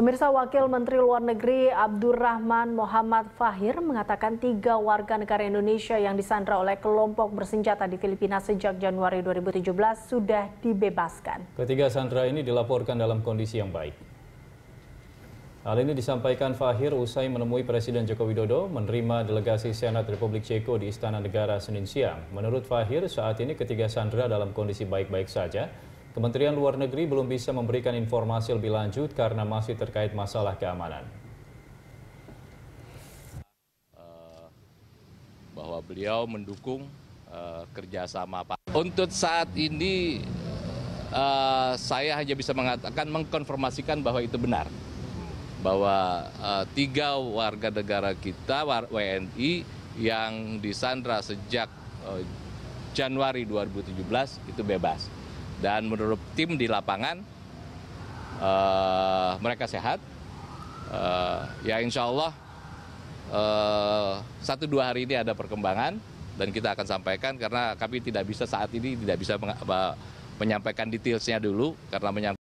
Pemirsa Wakil Menteri Luar Negeri Abdurrahman Muhammad Fahir mengatakan tiga warga negara Indonesia yang disandra oleh kelompok bersenjata di Filipina sejak Januari 2017 sudah dibebaskan. Ketiga sandra ini dilaporkan dalam kondisi yang baik. Hal ini disampaikan Fahir usai menemui Presiden Joko Widodo menerima delegasi Senat Republik Ceko di Istana Negara Senin siang. Menurut Fahir, saat ini ketiga sandra dalam kondisi baik-baik saja Kementerian Luar Negeri belum bisa memberikan informasi lebih lanjut karena masih terkait masalah keamanan. Eh, bahwa beliau mendukung uh, kerjasama Pak. Untuk saat ini eh, saya hanya bisa mengatakan mengkonfirmasikan bahwa itu benar, bahwa tiga warga negara kita WNI yang disandra sejak uh, Januari 2017 itu bebas dan menurut tim di lapangan, uh, mereka sehat. Uh, ya insya Allah eh, satu dua hari ini ada perkembangan dan kita akan sampaikan karena kami tidak bisa saat ini tidak bisa menyampaikan detailsnya dulu karena menyampaikan